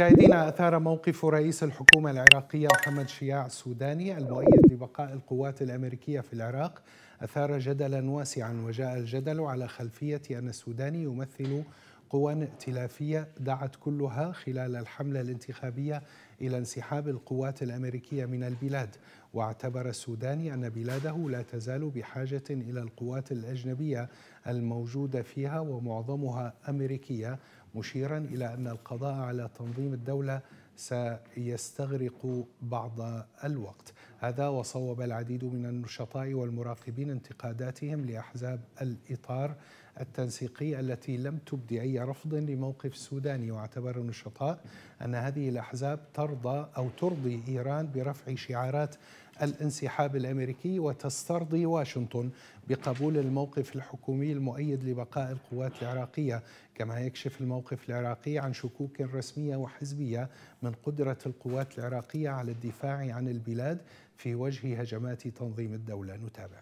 مشاهدينا أثار موقف رئيس الحكومة العراقية محمد شياع السوداني المؤيد لبقاء القوات الأمريكية في العراق أثار جدلا واسعا وجاء الجدل على خلفية أن السوداني يمثل قوى ائتلافية دعت كلها خلال الحملة الانتخابية إلى انسحاب القوات الأمريكية من البلاد واعتبر السوداني أن بلاده لا تزال بحاجة إلى القوات الأجنبية الموجودة فيها ومعظمها أمريكية مشيرا إلى أن القضاء على تنظيم الدولة سيستغرق بعض الوقت هذا وصوب العديد من النشطاء والمراقبين انتقاداتهم لأحزاب الإطار التنسيقية التي لم تبدي أي رفض لموقف السوداني واعتبر النشطاء أن هذه الأحزاب ترضى أو ترضي إيران برفع شعارات الانسحاب الامريكي وتسترضي واشنطن بقبول الموقف الحكومي المؤيد لبقاء القوات العراقيه، كما يكشف الموقف العراقي عن شكوك رسميه وحزبيه من قدره القوات العراقيه على الدفاع عن البلاد في وجه هجمات تنظيم الدوله، نتابع.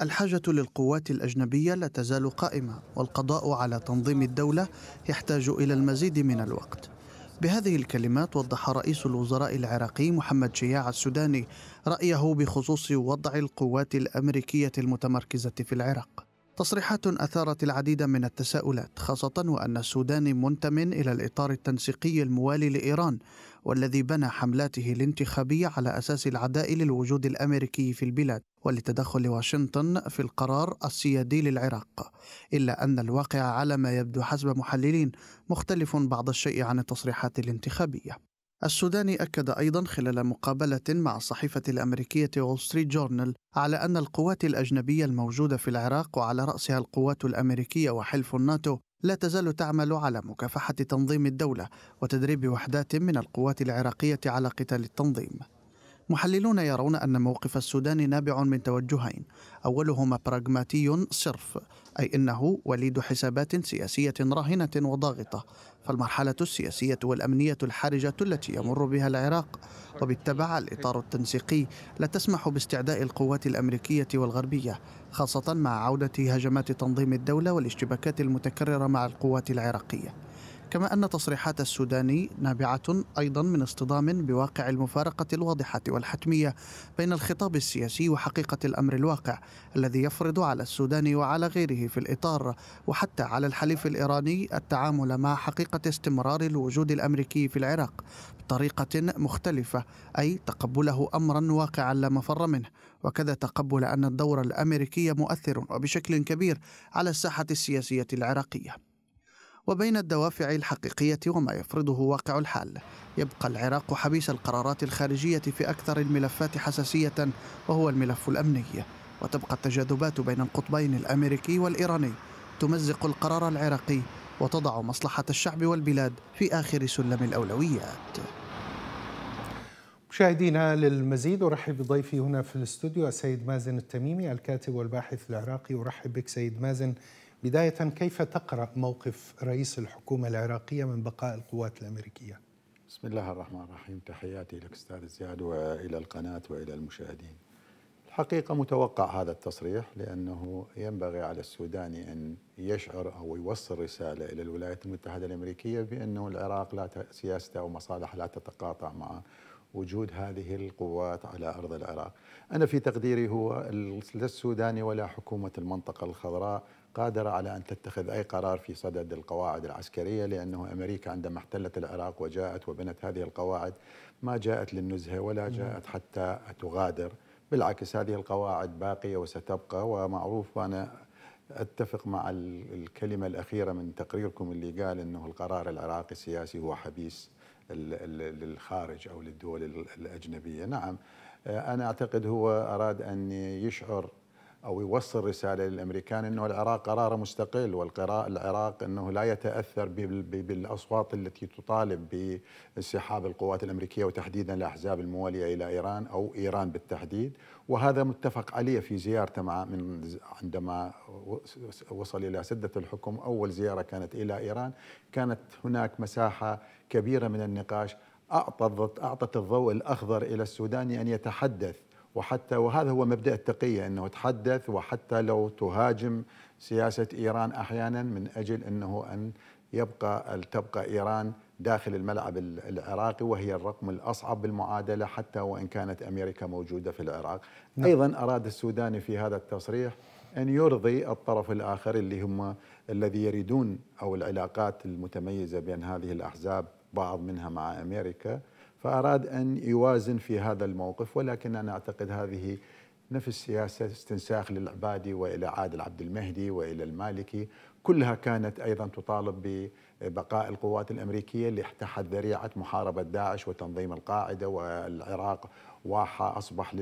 الحاجة للقوات الأجنبية لا تزال قائمة والقضاء على تنظيم الدولة يحتاج إلى المزيد من الوقت بهذه الكلمات وضح رئيس الوزراء العراقي محمد شياع السوداني رأيه بخصوص وضع القوات الأمريكية المتمركزة في العراق تصريحات أثارت العديد من التساؤلات خاصة وأن السودان منتم إلى الإطار التنسيقي الموالي لإيران والذي بنى حملاته الانتخابية على أساس العداء للوجود الأمريكي في البلاد ولتدخل واشنطن في القرار السيادي للعراق إلا أن الواقع على ما يبدو حسب محللين مختلف بعض الشيء عن التصريحات الانتخابية السوداني أكد أيضا خلال مقابلة مع الصحيفة الأمريكية وول ستريت جورنال على أن القوات الأجنبية الموجودة في العراق وعلى رأسها القوات الأمريكية وحلف الناتو لا تزال تعمل على مكافحة تنظيم الدولة وتدريب وحدات من القوات العراقية على قتال التنظيم. محللون يرون أن موقف السودان نابع من توجهين أولهما براغماتي صرف أي إنه وليد حسابات سياسية راهنة وضاغطة فالمرحلة السياسية والأمنية الحرجة التي يمر بها العراق وبالتبع الإطار التنسيقي لا تسمح باستعداء القوات الأمريكية والغربية خاصة مع عودة هجمات تنظيم الدولة والاشتباكات المتكررة مع القوات العراقية كما أن تصريحات السوداني نابعة أيضا من اصطدام بواقع المفارقة الواضحة والحتمية بين الخطاب السياسي وحقيقة الأمر الواقع الذي يفرض على السوداني وعلى غيره في الإطار وحتى على الحليف الإيراني التعامل مع حقيقة استمرار الوجود الأمريكي في العراق بطريقة مختلفة أي تقبله أمرا واقعا لا مفر منه وكذا تقبل أن الدور الأمريكي مؤثر وبشكل كبير على الساحة السياسية العراقية وبين الدوافع الحقيقية وما يفرضه واقع الحال يبقى العراق حبيس القرارات الخارجية في أكثر الملفات حساسية وهو الملف الأمني وتبقى التجاذبات بين القطبين الأمريكي والإيراني تمزق القرار العراقي وتضع مصلحة الشعب والبلاد في آخر سلم الأولويات مشاهدينا للمزيد أرحب بضيفي هنا في الاستوديو السيد مازن التميمي الكاتب والباحث العراقي أرحب بك سيد مازن بداية كيف تقرأ موقف رئيس الحكومة العراقية من بقاء القوات الأمريكية؟ بسم الله الرحمن الرحيم تحياتي لك أستاذ زياد وإلى القناة وإلى المشاهدين الحقيقة متوقع هذا التصريح لأنه ينبغي على السوداني أن يشعر أو يوصل رسالة إلى الولايات المتحدة الأمريكية بأنه العراق لا سياسته أو مصالح لا تتقاطع مع وجود هذه القوات على أرض العراق أنا في تقديري هو لا السوداني ولا حكومة المنطقة الخضراء قادرة على أن تتخذ أي قرار في صدد القواعد العسكرية لأنه أمريكا عندما احتلت العراق وجاءت وبنت هذه القواعد ما جاءت للنزهة ولا جاءت حتى تغادر بالعكس هذه القواعد باقية وستبقى ومعروف وأنا أتفق مع الكلمة الأخيرة من تقريركم اللي قال أنه القرار العراقي السياسي هو حبيس للخارج أو للدول الأجنبية نعم آه، أنا أعتقد هو أراد أن يشعر او يوصل رساله للامريكان انه العراق قراره مستقل والعراق انه لا يتاثر بالاصوات التي تطالب بانسحاب القوات الامريكيه وتحديدا الاحزاب المواليه الى ايران او ايران بالتحديد وهذا متفق عليه في زيارته مع من عندما وصل الى سده الحكم اول زياره كانت الى ايران كانت هناك مساحه كبيره من النقاش اعطت اعطت الضوء الاخضر الى السوداني ان يتحدث وحتى وهذا هو مبدا التقيه انه تحدث وحتى لو تهاجم سياسه ايران احيانا من اجل انه ان يبقى تبقى ايران داخل الملعب العراقي وهي الرقم الاصعب بالمعادله حتى وان كانت امريكا موجوده في العراق. نعم. ايضا اراد السوداني في هذا التصريح ان يرضي الطرف الاخر اللي هم الذي يريدون او العلاقات المتميزه بين هذه الاحزاب بعض منها مع امريكا فأراد أن يوازن في هذا الموقف ولكن أنا أعتقد هذه نفس سياسة استنساخ للعبادي وإلى عادل عبد المهدي وإلى المالكي كلها كانت أيضا تطالب ببقاء القوات الأمريكية احتحت ذريعة محاربة داعش وتنظيم القاعدة والعراق واحة أصبح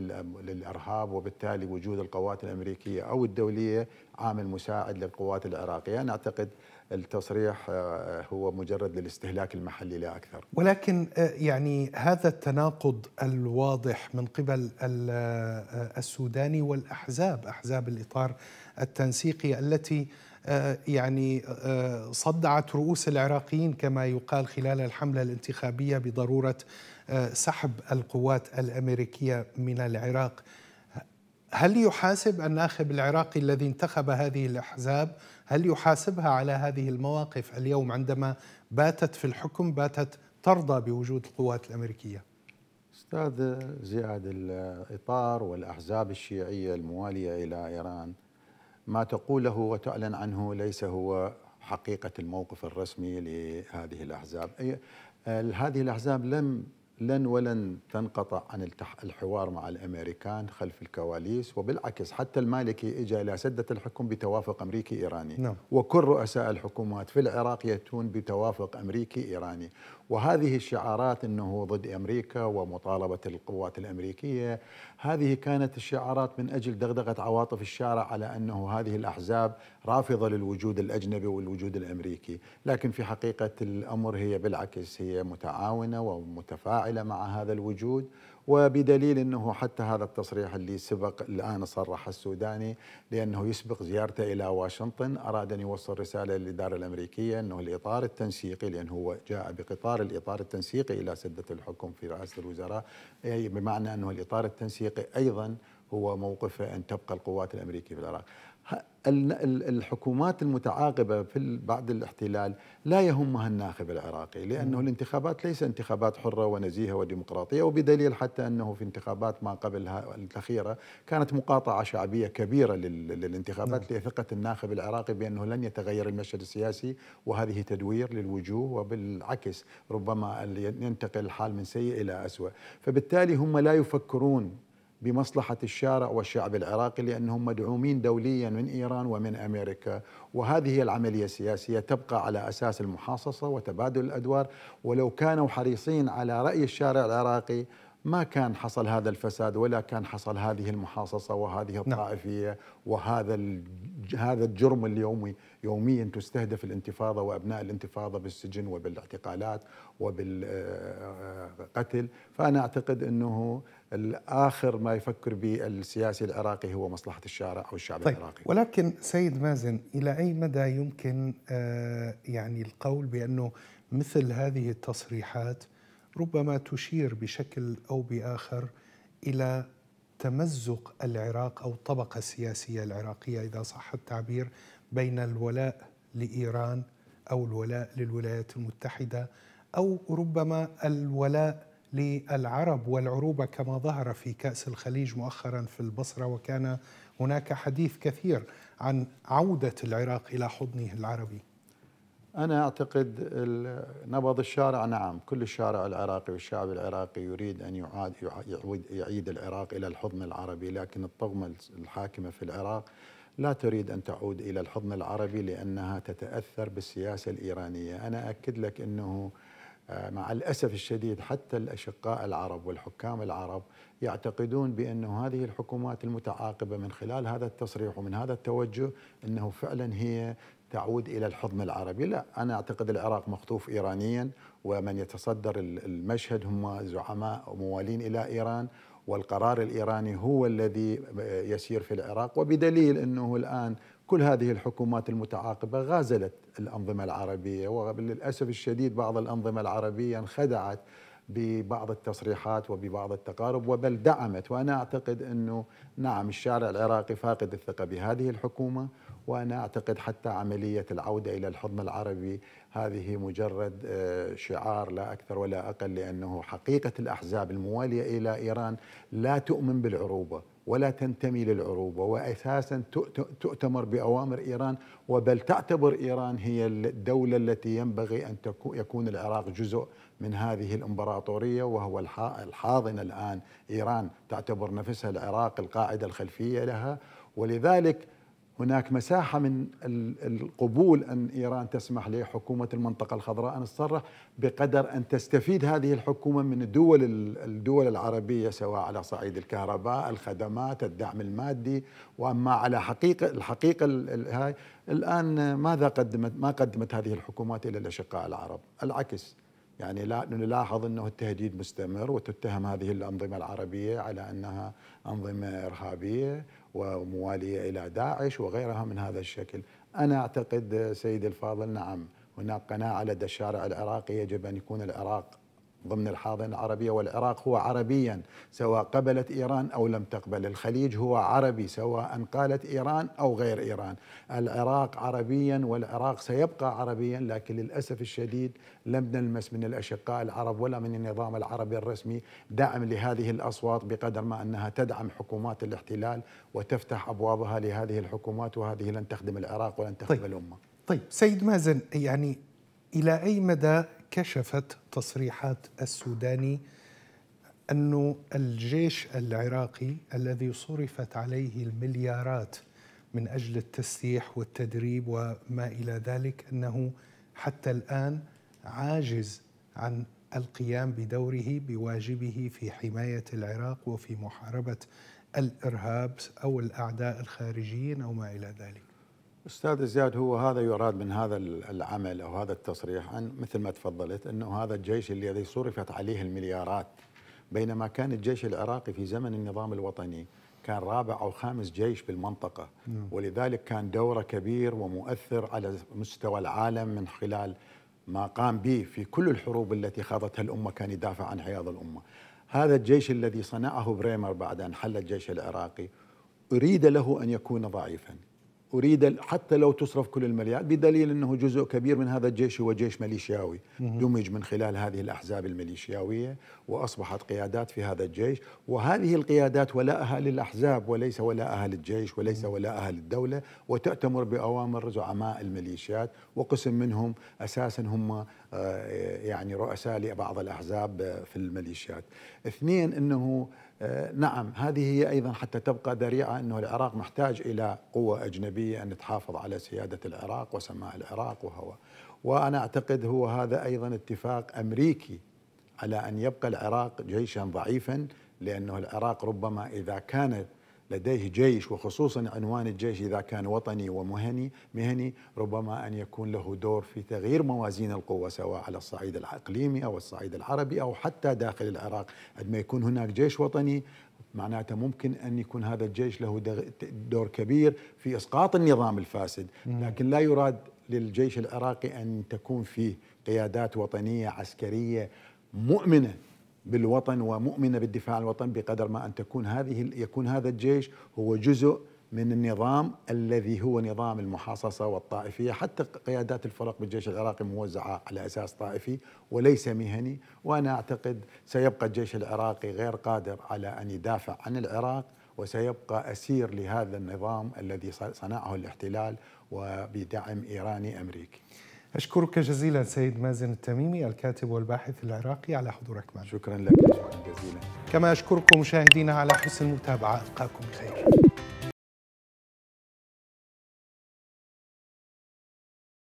للإرهاب وبالتالي وجود القوات الأمريكية أو الدولية عامل مساعد للقوات العراقية أنا أعتقد التصريح آه، آه، هو مجرد للاستهلاك المحلي لا اكثر ولكن آه، يعني هذا التناقض الواضح من قبل السوداني والاحزاب احزاب الاطار التنسيقي التي يعني صدعت رؤوس العراقيين كما يقال خلال الحمله الانتخابيه بضروره سحب القوات الامريكيه من العراق هل يحاسب الناخب العراقي الذي انتخب هذه الاحزاب هل يحاسبها على هذه المواقف اليوم عندما باتت في الحكم باتت ترضى بوجود القوات الأمريكية أستاذ زياد الإطار والأحزاب الشيعية الموالية إلى إيران ما تقوله وتعلن عنه ليس هو حقيقة الموقف الرسمي لهذه الأحزاب هذه الأحزاب لم لن ولن تنقطع عن الحوار مع الامريكان خلف الكواليس وبالعكس حتى المالكي اجى الى سده الحكم بتوافق امريكي ايراني نعم. وكل رؤساء الحكومات في العراق ياتون بتوافق امريكي ايراني وهذه الشعارات انه ضد امريكا ومطالبه القوات الامريكيه هذه كانت الشعارات من اجل دغدغه عواطف الشارع على انه هذه الاحزاب رافضه للوجود الاجنبي والوجود الامريكي لكن في حقيقه الامر هي بالعكس هي متعاونه ومتفاعله فاعلة مع هذا الوجود وبدليل أنه حتى هذا التصريح اللي سبق الآن صرح السوداني لأنه يسبق زيارته إلى واشنطن أراد أن يوصل رسالة للإدارة الأمريكية أنه الإطار التنسيقي لأنه هو جاء بقطار الإطار التنسيقي إلى سدة الحكم في رئاسة الوزراء أي بمعنى أنه الإطار التنسيقي أيضا هو موقفه أن تبقى القوات الأمريكية في العراق الحكومات المتعاقبه في بعد الاحتلال لا يهمها الناخب العراقي لانه الانتخابات ليس انتخابات حره ونزيهه وديمقراطيه وبدليل حتى انه في انتخابات ما قبلها الاخيره كانت مقاطعه شعبيه كبيره للانتخابات نعم. لثقه الناخب العراقي بانه لن يتغير المشهد السياسي وهذه تدوير للوجوه وبالعكس ربما ينتقل الحال من سيء الى اسوء فبالتالي هم لا يفكرون بمصلحة الشارع والشعب العراقي لأنهم مدعومين دوليا من إيران ومن أمريكا وهذه هي العملية السياسية تبقى على أساس المحاصصة وتبادل الأدوار ولو كانوا حريصين على رأي الشارع العراقي ما كان حصل هذا الفساد ولا كان حصل هذه المحاصصة وهذه نعم. الطائفية وهذا هذا الجرم اليومي يوميا تستهدف الانتفاضة وأبناء الانتفاضة بالسجن وبالاعتقالات وبالقتل آه، آه، فأنا أعتقد أنه اخر ما يفكر به السياسي العراقي هو مصلحه الشارع او الشعب طيب العراقي ولكن سيد مازن الى اي مدى يمكن آه، يعني القول بانه مثل هذه التصريحات ربما تشير بشكل او باخر الى تمزق العراق او الطبقه السياسيه العراقيه اذا صح التعبير بين الولاء لايران او الولاء للولايات المتحده او ربما الولاء للعرب والعروبه كما ظهر في كاس الخليج مؤخرا في البصره وكان هناك حديث كثير عن عوده العراق الى حضنه العربي. انا اعتقد نبض الشارع نعم كل الشارع العراقي والشعب العراقي يريد ان يعاد يعيد العراق الى الحضن العربي لكن الطغمه الحاكمه في العراق لا تريد ان تعود الى الحضن العربي لانها تتاثر بالسياسه الايرانيه، انا اكد لك انه مع الأسف الشديد حتى الأشقاء العرب والحكام العرب يعتقدون بأن هذه الحكومات المتعاقبة من خلال هذا التصريح ومن هذا التوجه أنه فعلا هي تعود إلى الحضن العربي لا أنا أعتقد العراق مخطوف إيرانيا ومن يتصدر المشهد هم زعماء موالين إلى إيران والقرار الإيراني هو الذي يسير في العراق وبدليل أنه الآن كل هذه الحكومات المتعاقبة غازلت الأنظمة العربية وللأسف الشديد بعض الأنظمة العربية انخدعت ببعض التصريحات وببعض التقارب وبل دعمت وأنا أعتقد أنه نعم الشارع العراقي فاقد الثقة بهذه الحكومة وأنا أعتقد حتى عملية العودة إلى الحضن العربي هذه مجرد آه، شعار لا أكثر ولا أقل لأنه حقيقة الأحزاب الموالية إلى إيران لا تؤمن بالعروبة ولا تنتمي للعروبة وأساسا تؤتمر بأوامر إيران وبل تعتبر إيران هي الدولة التي ينبغي أن يكون العراق جزء من هذه الإمبراطورية وهو الحاضن الآن إيران تعتبر نفسها العراق القاعدة الخلفية لها ولذلك هناك مساحة من القبول أن إيران تسمح لحكومة المنطقة الخضراء أن تصرح بقدر أن تستفيد هذه الحكومة من الدول الدول العربية سواء على صعيد الكهرباء الخدمات الدعم المادي وأما على حقيقة الحقيقة هاي الآن ماذا قدمت ما قدمت هذه الحكومات إلى الأشقاء العرب العكس يعني لا نلاحظ انه التهديد مستمر وتتهم هذه الانظمه العربيه على انها انظمه ارهابيه وموالية إلى داعش وغيرها من هذا الشكل أنا أعتقد سيد الفاضل نعم هناك قناعة لدى الشارع العراقي يجب أن يكون العراق ضمن الحاضنة العربية والعراق هو عربيا سواء قبلت إيران أو لم تقبل الخليج هو عربي سواء قالت إيران أو غير إيران العراق عربيا والعراق سيبقى عربيا لكن للأسف الشديد لم نلمس من الأشقاء العرب ولا من النظام العربي الرسمي دعم لهذه الأصوات بقدر ما أنها تدعم حكومات الاحتلال وتفتح أبوابها لهذه الحكومات وهذه لن تخدم العراق ولن تخدم طيب الأمة طيب سيد مازن يعني إلى أي مدى كشفت تصريحات السوداني أن الجيش العراقي الذي صرفت عليه المليارات من أجل التسليح والتدريب وما إلى ذلك أنه حتى الآن عاجز عن القيام بدوره بواجبه في حماية العراق وفي محاربة الإرهاب أو الأعداء الخارجيين أو ما إلى ذلك استاذ زياد هو هذا يراد من هذا العمل او هذا التصريح عن مثل ما تفضلت انه هذا الجيش الذي صرفت عليه المليارات بينما كان الجيش العراقي في زمن النظام الوطني كان رابع او خامس جيش بالمنطقه نعم. ولذلك كان دوره كبير ومؤثر على مستوى العالم من خلال ما قام به في كل الحروب التي خاضتها الامه كان يدافع عن حياض الامه. هذا الجيش الذي صنعه بريمر بعد ان حل الجيش العراقي اريد له ان يكون ضعيفا أريد حتى لو تصرف كل المليار بدليل أنه جزء كبير من هذا الجيش هو جيش ميليشياوي دمج من خلال هذه الأحزاب الميليشياوية وأصبحت قيادات في هذا الجيش وهذه القيادات ولاءها للأحزاب وليس ولاءها للجيش وليس ولاءها للدولة وتأتمر بأوامر زعماء الميليشيات وقسم منهم أساسا هم آه، يعني رؤساء لبعض الأحزاب آه، في الميليشيات اثنين أنه آه، نعم هذه هي أيضا حتى تبقى ذريعة أنه العراق محتاج إلى قوة أجنبية أن تحافظ على سيادة العراق وسماء العراق وهو وأنا أعتقد هو هذا أيضا اتفاق أمريكي على أن يبقى العراق جيشا ضعيفا لأنه العراق ربما إذا كان لديه جيش وخصوصا عنوان الجيش إذا كان وطني ومهني مهني ربما أن يكون له دور في تغيير موازين القوة سواء على الصعيد الإقليمي أو الصعيد العربي أو حتى داخل العراق عندما يكون هناك جيش وطني معناته ممكن أن يكون هذا الجيش له دور كبير في إسقاط النظام الفاسد لكن لا يراد للجيش العراقي أن تكون فيه قيادات وطنية عسكرية مؤمنة بالوطن ومؤمنه بالدفاع عن الوطن بقدر ما ان تكون هذه يكون هذا الجيش هو جزء من النظام الذي هو نظام المحاصصه والطائفيه، حتى قيادات الفرق بالجيش العراقي موزعه على اساس طائفي وليس مهني، وانا اعتقد سيبقى الجيش العراقي غير قادر على ان يدافع عن العراق وسيبقى اسير لهذا النظام الذي صنعه الاحتلال وبدعم ايراني امريكي. أشكرك جزيلا سيد مازن التميمي الكاتب والباحث العراقي على حضورك معنا شكرا لك شكرا جزيلا كما أشكركم مشاهدينا على حسن المتابعة ألقاكم بخير